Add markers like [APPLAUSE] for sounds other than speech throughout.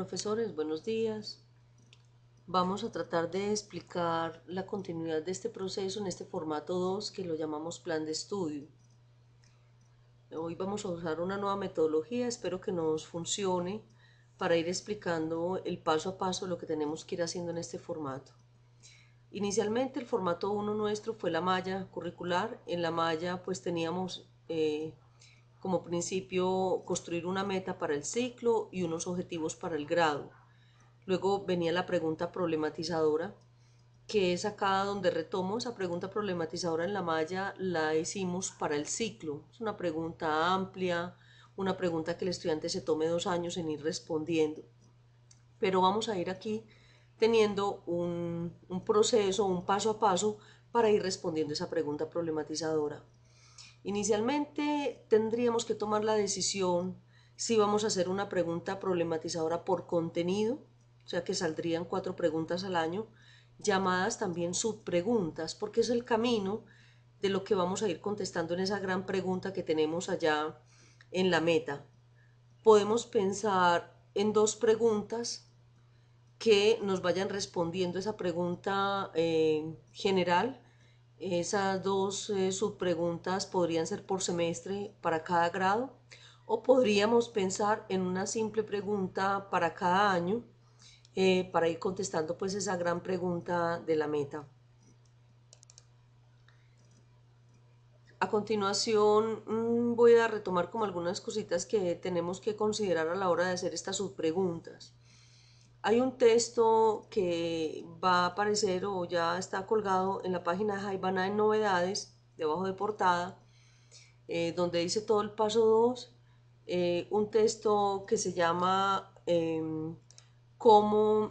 Profesores, buenos días. Vamos a tratar de explicar la continuidad de este proceso en este formato 2 que lo llamamos plan de estudio. Hoy vamos a usar una nueva metodología, espero que nos funcione para ir explicando el paso a paso lo que tenemos que ir haciendo en este formato. Inicialmente el formato 1 nuestro fue la malla curricular. En la malla pues teníamos eh, como principio construir una meta para el ciclo y unos objetivos para el grado. Luego venía la pregunta problematizadora, que es acá donde retomo esa pregunta problematizadora en la malla, la hicimos para el ciclo. Es una pregunta amplia, una pregunta que el estudiante se tome dos años en ir respondiendo. Pero vamos a ir aquí teniendo un, un proceso, un paso a paso para ir respondiendo esa pregunta problematizadora. Inicialmente tendríamos que tomar la decisión si vamos a hacer una pregunta problematizadora por contenido, o sea que saldrían cuatro preguntas al año, llamadas también subpreguntas, porque es el camino de lo que vamos a ir contestando en esa gran pregunta que tenemos allá en la meta. Podemos pensar en dos preguntas que nos vayan respondiendo esa pregunta eh, general esas dos eh, subpreguntas podrían ser por semestre para cada grado o podríamos pensar en una simple pregunta para cada año eh, para ir contestando pues esa gran pregunta de la meta. A continuación mm, voy a retomar como algunas cositas que tenemos que considerar a la hora de hacer estas subpreguntas. Hay un texto que va a aparecer o ya está colgado en la página de Jaibana en Novedades, debajo de portada, eh, donde dice todo el paso 2, eh, un texto que se llama em, eh, Cómo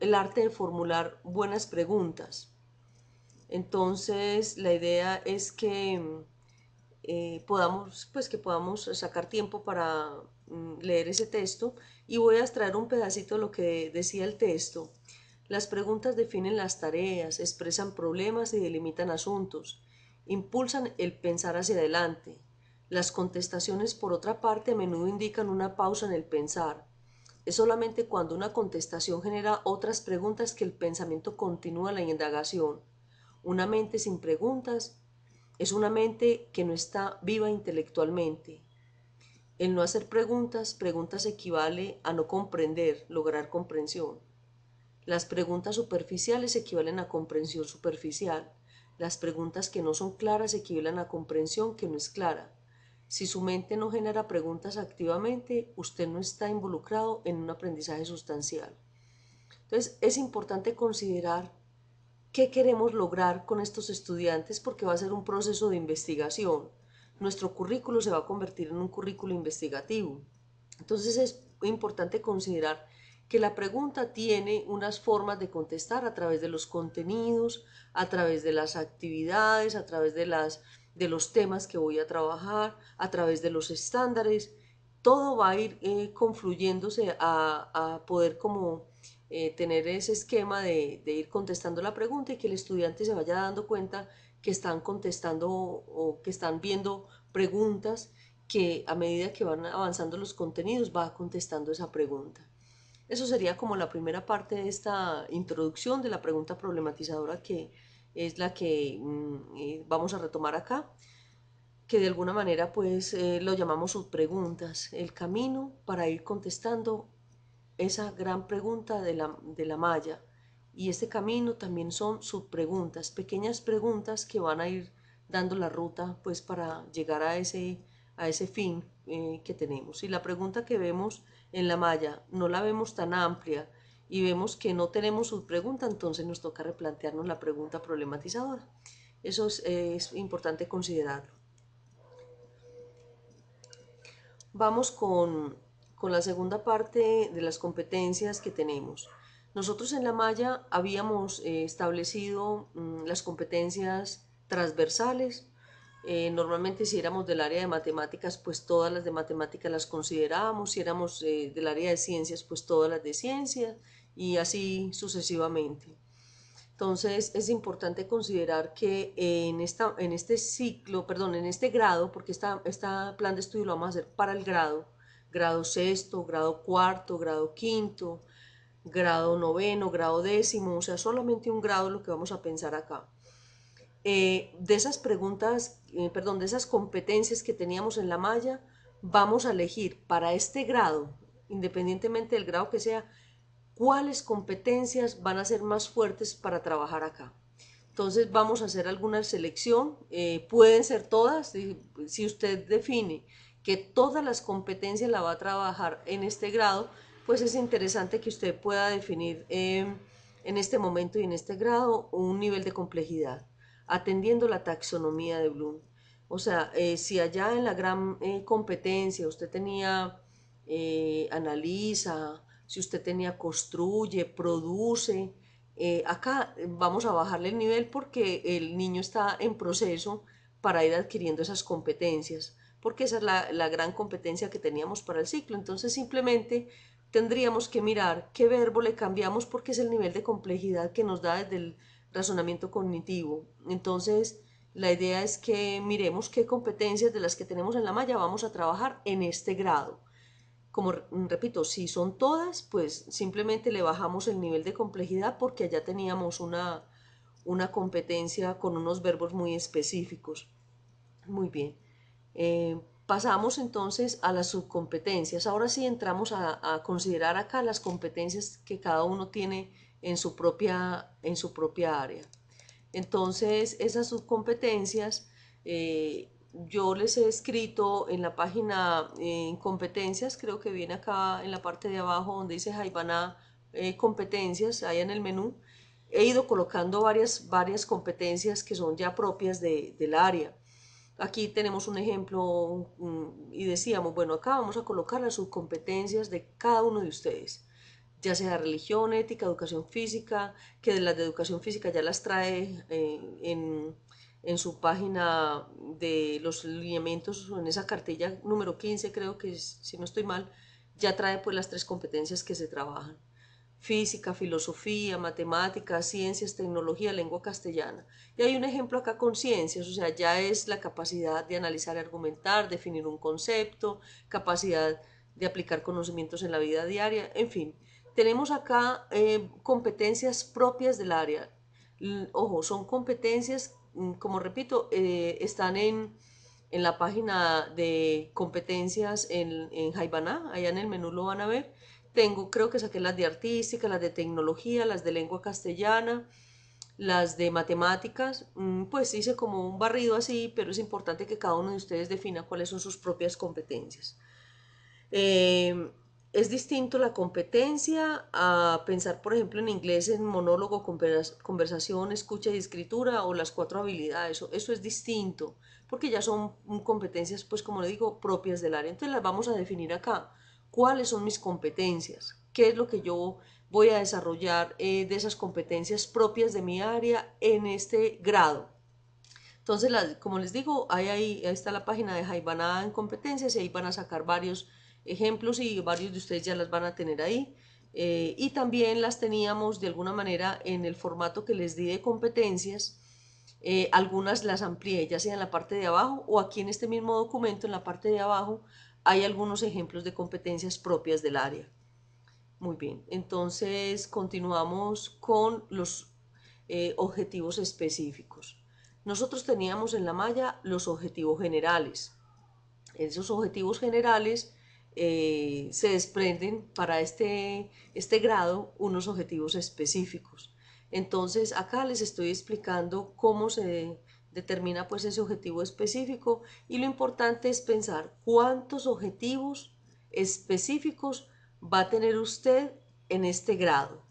el arte de formular buenas preguntas. Entonces, la idea es que eh, podamos, pues que podamos sacar tiempo para mm, leer ese texto y voy a extraer un pedacito de lo que decía el texto. Las preguntas definen las tareas, expresan problemas y delimitan asuntos, impulsan el pensar hacia adelante. Las contestaciones, por otra parte, a menudo indican una pausa en el pensar. Es solamente cuando una contestación genera otras preguntas que el pensamiento continúa la indagación. Una mente sin preguntas es una mente que no está viva intelectualmente. El no hacer preguntas, preguntas equivale a no comprender, lograr comprensión. Las preguntas superficiales equivalen a comprensión superficial. Las preguntas que no son claras equivalen a comprensión que no es clara. Si su mente no genera preguntas activamente, usted no está involucrado en un aprendizaje sustancial. Entonces, es importante considerar qué queremos lograr con estos estudiantes porque va a ser un proceso de investigación nuestro currículo se va a convertir en un currículo investigativo. Entonces es importante considerar que la pregunta tiene unas formas de contestar a través de los contenidos, a través de las actividades, a través de, las, de los temas que voy a trabajar, a través de los estándares. Todo va a ir eh, confluyéndose a, poder como eh, tener ese esquema de, de ir contestando la pregunta y que el estudiante se vaya dando cuenta que están contestando o que están viendo preguntas que a medida que van avanzando los contenidos va contestando esa pregunta. Eso sería como la primera parte de esta introducción de la pregunta problematizadora que es la que mm, eh, vamos a retomar acá, que de alguna manera pues eh, lo llamamos subpreguntas, el camino para ir contestando esa gran pregunta de la, de la malla y este camino también son sub-preguntas, pequeñas preguntas que van a ir dando la ruta pues para llegar a ese, a ese fin eh, que tenemos. Y la pregunta que vemos en la malla no la vemos tan amplia y vemos que no tenemos sub-pregunta entonces nos toca replantearnos la pregunta problematizadora. Eso es, importante considerarlo. Vamos con la segunda parte de las competencias que tenemos. Nosotros en la malla habíamos eh, establecido mm, las competencias transversales. Eh, normalmente si éramos del área de matemáticas, pues todas las de matemáticas las considerábamos. Si éramos eh, del área de ciencias, pues todas las de ciencias y así sucesivamente. Entonces es importante considerar que en, esta, en este ciclo, perdón, en este grado, porque este esta plan de estudio lo vamos a hacer para el grado, grado sexto, grado cuarto, grado quinto, grado noveno, grado décimo, o sea, solamente un grado lo que vamos a pensar acá. Eh, de esas preguntas, eh, perdón, de esas competencias que teníamos en la malla, vamos a elegir para este grado, independientemente del grado que sea, cuáles competencias van a ser más fuertes para trabajar acá. Entonces vamos a hacer alguna selección, eh, pueden ser todas, si, si usted define que todas las competencias la va a trabajar en este grado, pues es interesante que usted pueda definir em, en este momento y en este grado un nivel de complejidad, atendiendo la taxonomía de Bloom. O sea, eh, si allá en la gran eh, competencia usted tenía eh, analiza, si usted tenía construye, produce, acá vamos a bajarle el nivel porque el niño está en proceso para ir adquiriendo esas competencias porque esa es la, la, gran competencia que teníamos para el ciclo. Entonces simplemente tendríamos que mirar qué verbo le cambiamos porque es el nivel de complejidad que nos da desde el razonamiento cognitivo. Entonces, la idea es que miremos qué competencias de las que tenemos en la malla vamos a trabajar en este grado. Como repito, si son todas, pues simplemente le bajamos el nivel de complejidad porque allá teníamos una, competencia con unos verbos muy específicos. Muy bien. Eh, Pasamos entonces a las subcompetencias. Ahora sí entramos a, considerar acá las competencias que cada uno tiene en su propia, en su propia área. Entonces, esas subcompetencias eh, yo les he escrito en la página eh, competencias, creo que viene acá en la parte de abajo donde dice van a eh, competencias, ahí en el menú. He ido colocando varias, varias competencias que son ya propias del área. Aquí tenemos un ejemplo y decíamos, bueno, acá vamos a colocar las subcompetencias de cada uno de ustedes, ya sea religión, ética, educación física, que de las de educación física ya las trae eh, en, su página de los lineamientos, en esa cartilla número 15 creo que, si no estoy mal, ya trae pues las tres competencias que se trabajan física, filosofía, matemáticas, ciencias, tecnología, lengua castellana. Y hay un ejemplo acá con ciencias, o sea, ya es la capacidad de analizar argumentar, definir un concepto, capacidad de aplicar conocimientos en la vida diaria, en fin. Tenemos acá eh, competencias propias del área. Ojo, son competencias, mm, como repito, eh, están en, la página de competencias en, en Jaibaná, allá en el menú lo van a ver tengo, creo que saqué las de artística, las de tecnología, las de lengua castellana, las de matemáticas. Mm, pues hice como un barrido así, pero es importante que cada uno de ustedes defina cuáles son sus propias competencias. Em, es distinto la competencia a pensar, por ejemplo, en inglés en monólogo, conversación, escucha y escritura o las cuatro habilidades. Eso, eso es distinto porque ya son competencias, pues como le digo, propias del área. Entonces las vamos a definir acá cuáles son mis competencias, qué es lo que yo voy a desarrollar eh, de esas competencias propias de mi área en este grado. Entonces, como les digo, ahí, ahí, está la página de Jaibanada en competencias y ahí van a sacar varios ejemplos y varios de ustedes ya las van a tener ahí. Eh, y también las teníamos de alguna manera en el formato que les di de competencias. Eh, algunas las amplié, ya sea en la parte de abajo o aquí en este mismo documento, en la parte de abajo, hay algunos ejemplos de competencias propias del área. Muy bien, entonces continuamos con los eh, objetivos específicos. Nosotros teníamos en la malla los objetivos generales. Esos objetivos generales eh, se desprenden para este, este grado unos objetivos específicos. Entonces acá les estoy explicando cómo se determina pues ese objetivo específico y lo importante es pensar cuántos objetivos específicos va a tener usted en este grado.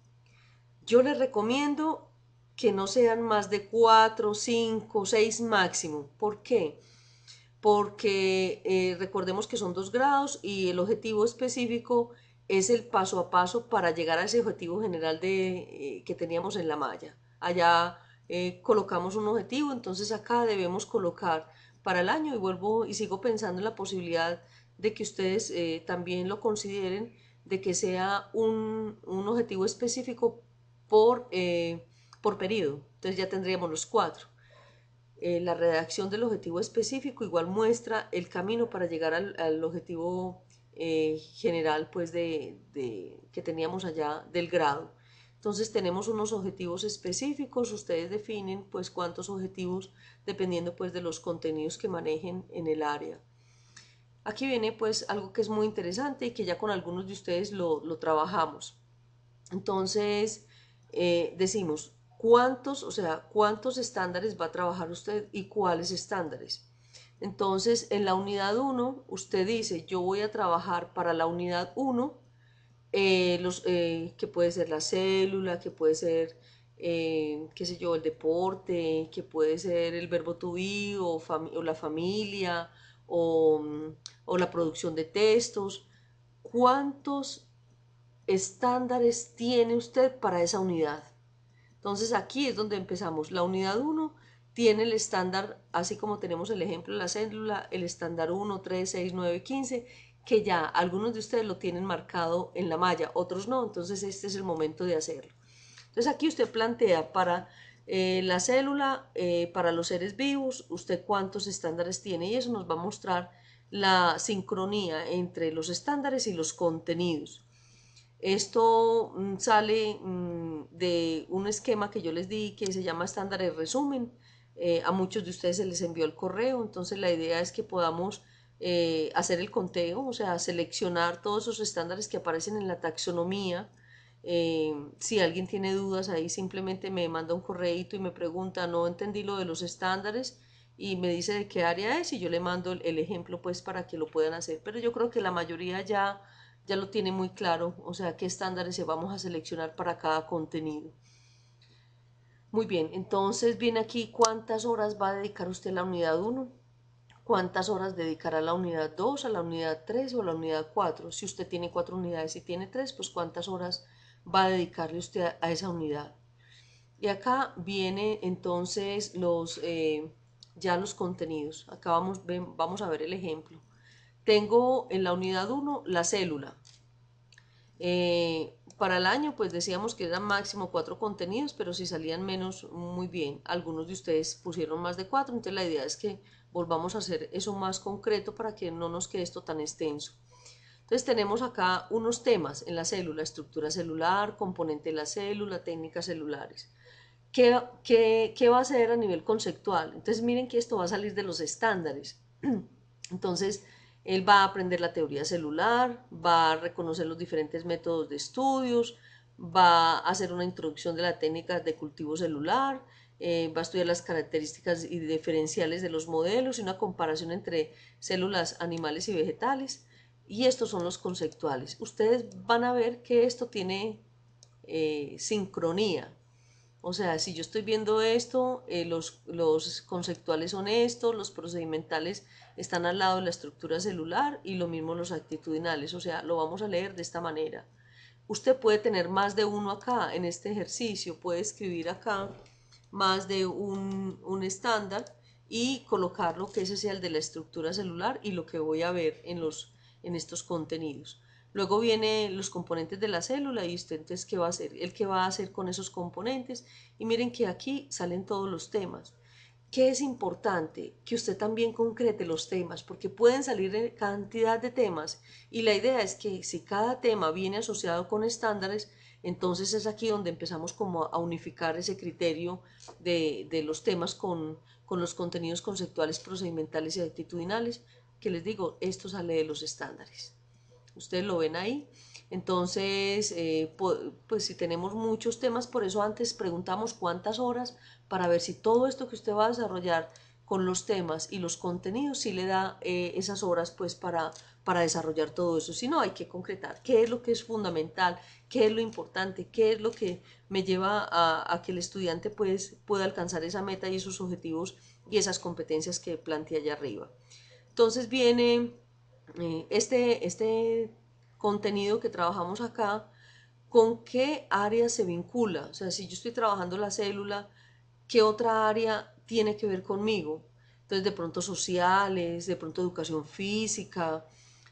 Yo le recomiendo que no sean más de 4, 5, 6 máximo. ¿Por qué? Porque eh, recordemos que son dos grados y el objetivo específico es el paso a paso para llegar a ese objetivo general de, eh, que teníamos en la malla. Allá eh, colocamos un objetivo, entonces acá debemos colocar para el año y vuelvo y sigo pensando en la posibilidad de que ustedes eh, también lo consideren, de que sea un, un objetivo específico por, eh, por periodo. Entonces ya tendríamos los cuatro. la redacción del objetivo específico igual muestra el camino para llegar al, al objetivo general pues de, de, que teníamos allá del grado. Entonces tenemos unos objetivos específicos, ustedes definen pues cuántos objetivos dependiendo pues de los contenidos que manejen en el área. Aquí viene pues algo que es muy interesante y que ya con algunos de ustedes lo, trabajamos. Entonces eh, decimos cuántos, o sea, cuántos estándares va a trabajar usted y cuáles estándares. Entonces en la unidad 1 usted dice yo voy a trabajar para la unidad 1 eh, los, eh, que puede ser la célula, que puede ser, eh, qué sé yo, el deporte, que puede ser el verbo to be o, la familia o, mm, o la producción de textos. ¿Cuántos estándares tiene usted para esa unidad? Entonces aquí es donde empezamos. La unidad 1 tiene el estándar, así como tenemos el ejemplo de la célula, el estándar 1, 3, 6, 9, 15 que ya algunos de ustedes lo tienen marcado en la malla, otros no, entonces este es el momento de hacerlo. Entonces aquí usted plantea para eh, la célula, eh, para los seres vivos, usted cuántos estándares tiene y eso nos va a mostrar la sincronía entre los estándares y los contenidos. Esto mm, sale mm, de un esquema que yo les di que se llama estándares resumen. Eh, a muchos de ustedes se les envió el correo, entonces la idea es que podamos eh, hacer el conteo, o sea, seleccionar todos esos estándares que aparecen en la taxonomía. Eh, si alguien tiene dudas, ahí simplemente me manda un correo y me pregunta, no entendí lo de los estándares y me dice de qué área es y yo le mando el, ejemplo pues para que lo puedan hacer. Pero yo creo que la mayoría ya, ya lo tiene muy claro, o sea, qué estándares se vamos a seleccionar para cada contenido. Muy bien, entonces viene aquí cuántas horas va a dedicar usted la unidad 1 cuántas horas dedicará la unidad 2, a la unidad 3 o a la unidad 4. Si usted tiene 4 unidades y tiene 3, pues cuántas horas va a dedicarle usted a esa unidad. Y acá vienen entonces los, eh, ya los contenidos. Acá vamos, vamos a ver el ejemplo. Tengo en la unidad 1 la célula. Eh, para el año, pues decíamos que eran máximo cuatro contenidos, pero si salían menos, muy bien. Algunos de ustedes pusieron más de cuatro, entonces la idea es que volvamos a hacer eso más concreto para que no nos quede esto tan extenso. Entonces tenemos acá unos temas en la célula, estructura celular, componente de la célula, técnicas celulares. ¿Qué, va a ser a nivel conceptual? Entonces miren que esto va a salir de los estándares. [CLEARS THROAT] Entonces, él va a aprender la teoría celular, va a reconocer los diferentes métodos de estudios, va a hacer una introducción de la técnica de cultivo celular, eh, va a estudiar las características y diferenciales de los modelos y una comparación entre células animales y vegetales. Y estos son los conceptuales. Ustedes van a ver que esto tiene eh, sincronía o sea, si yo estoy viendo esto, eh, los, conceptuales son estos, los procedimentales están al lado de la estructura celular y lo mismo los actitudinales, o sea, lo vamos a leer de esta manera. Usted puede tener más de uno acá en este ejercicio, puede escribir acá más de un, estándar y colocar lo que ese sea el de la estructura celular y lo que voy a ver en estos contenidos. Luego vienen los componentes de la célula y usted entonces qué va a hacer, el que va a hacer con esos componentes. Y miren que aquí salen todos los temas. ¿Qué es importante? Que usted también concrete los temas, porque pueden salir cantidad de temas. Y la idea es que si cada tema viene asociado con estándares, entonces es aquí donde empezamos como a unificar ese criterio de, los temas con, con los contenidos conceptuales, procedimentales y actitudinales, que les digo, esto sale de los estándares. Ustedes lo ven ahí. Entonces, eh, pues si tenemos muchos temas, por eso antes preguntamos cuántas horas para ver si todo esto que usted va a desarrollar con los temas y los contenidos si le da eh, esas horas pues para, para desarrollar todo eso. Si no, hay que concretar qué es lo que es fundamental, qué es lo importante, qué es lo que me lleva a, que el estudiante pues, pueda alcanzar esa meta y esos objetivos y esas competencias que plantea allá arriba. Entonces viene eh, este, este contenido que trabajamos acá, con qué área se vincula. O sea, si yo estoy trabajando la célula, ¿qué otra área tiene que ver conmigo? Entonces, de pronto sociales, de pronto educación física,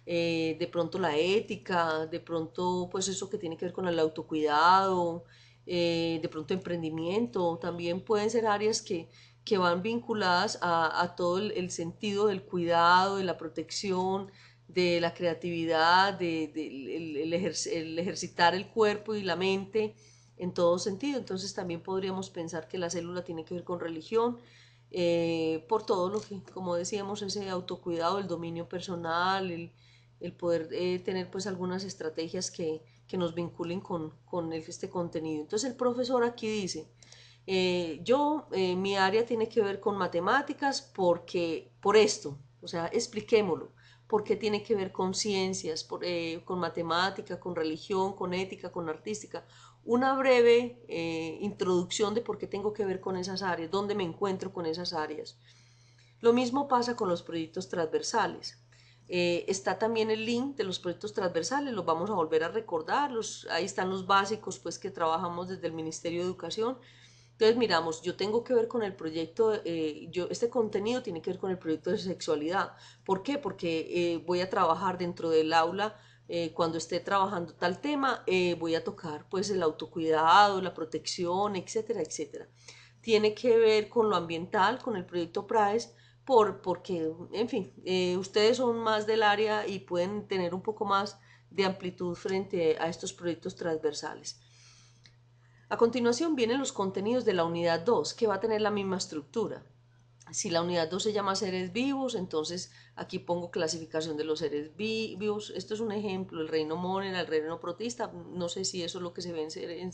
eh, de pronto la ética, de pronto pues eso que tiene que ver con el autocuidado, eh, de pronto emprendimiento, también pueden ser áreas que, que van vinculadas a, todo el, sentido del cuidado, de la protección, de la creatividad, de, el, ejercitar el cuerpo y la mente en todo sentido. Entonces también podríamos pensar que la célula tiene que ver con religión, eh, por todo lo que, como decíamos, ese autocuidado, el dominio personal, el, poder eh, tener pues algunas estrategias que, nos vinculen con, con este contenido. Entonces el profesor aquí dice, eh, yo, eh, mi área tiene que ver con matemáticas porque, por esto, o sea, expliquémoslo, porque tiene que ver con ciencias, eh, con matemática, con religión, con ética, con artística. Una breve introducción de por qué tengo que ver con esas áreas, dónde me encuentro con esas áreas. Lo mismo pasa con los proyectos transversales. está también el link de los proyectos transversales, los vamos a volver a recordar, ahí están los básicos pues, que trabajamos desde el Ministerio de Educación, entonces miramos, yo tengo que ver con el proyecto, eh, este contenido tiene que ver con el proyecto de sexualidad. ¿Por qué? Porque eh, voy a trabajar dentro del aula. Eh, cuando esté trabajando tal tema, voy a tocar pues el autocuidado, la protección, etcétera, etcétera. Tiene que ver con lo ambiental, con el proyecto PRAES, porque, en fin, ustedes son más del área y pueden tener un poco más de amplitud frente a estos proyectos transversales. A continuación vienen los contenidos de la unidad 2, que va a tener la misma estructura. Si la unidad 2 se llama seres vivos, entonces aquí pongo clasificación de los seres vivos. Esto es un ejemplo, el reino monera, el reino protista, no sé si eso es lo que se ve en,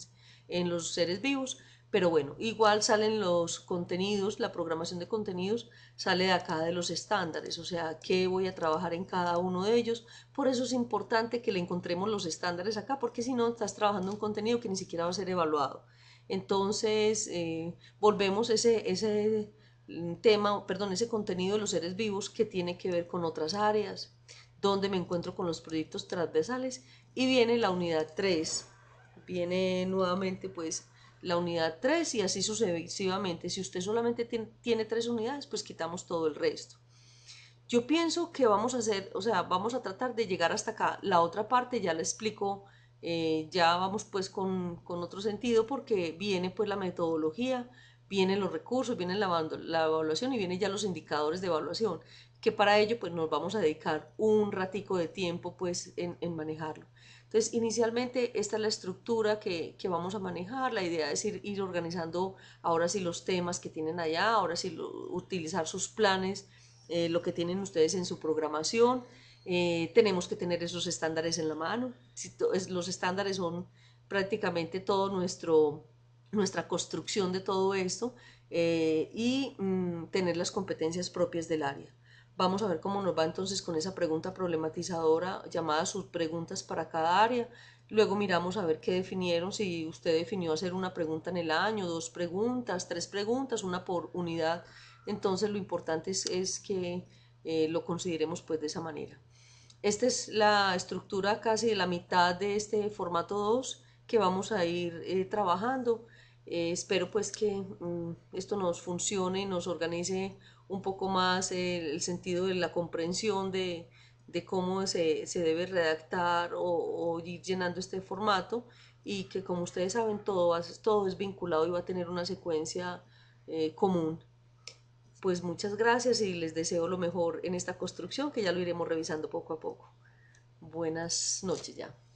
en los seres vivos, pero bueno, igual salen los contenidos, la programación de contenidos sale de acá de los estándares, o sea, qué voy a trabajar en cada uno de ellos. Por eso es importante que le encontremos los estándares acá, porque si no estás trabajando un contenido que ni siquiera va a ser evaluado. Entonces, eh, volvemos ese, ese mm, tema, perdón, ese contenido de los seres vivos que tiene que ver con otras áreas, donde me encuentro con los proyectos transversales y viene la unidad 3. Viene nuevamente pues la unidad 3 y así sucesivamente. Si usted solamente tiene tres unidades, pues quitamos todo el resto. Yo pienso que vamos a hacer, o sea, vamos a tratar de llegar hasta acá. La otra parte ya la explico, eh, ya vamos pues con, otro sentido porque viene pues la metodología, vienen los recursos, viene la, evaluación y vienen ya los indicadores de evaluación, que para ello pues nos vamos a dedicar un ratico de tiempo pues en manejarlo. Entonces, inicialmente esta es la estructura que, vamos a manejar. La idea es ir, organizando ahora sí los temas que tienen allá, ahora sí utilizar sus planes, eh, lo que tienen ustedes en su programación. Eh, tenemos que tener esos estándares en la mano. Los estándares son prácticamente toda nuestra construcción de todo esto eh, y mm, tener las competencias propias del área. Vamos a ver cómo nos va entonces con esa pregunta problematizadora llamada sus preguntas para cada área. Luego miramos a ver qué definieron, si usted definió hacer una pregunta en el año, dos preguntas, tres preguntas, una por unidad. Entonces lo importante es, que eh, lo consideremos pues de esa manera. Esta es la estructura casi de la mitad de este formato 2 que vamos a ir eh, trabajando. Eh, espero pues que mm, esto nos funcione y nos organice un poco más el, sentido de la comprensión de, cómo se, debe redactar o, ir llenando este formato y que como ustedes saben todo, todo es vinculado y va a tener una secuencia eh, común. Pues muchas gracias y les deseo lo mejor en esta construcción que ya lo iremos revisando poco a poco. Buenas noches ya.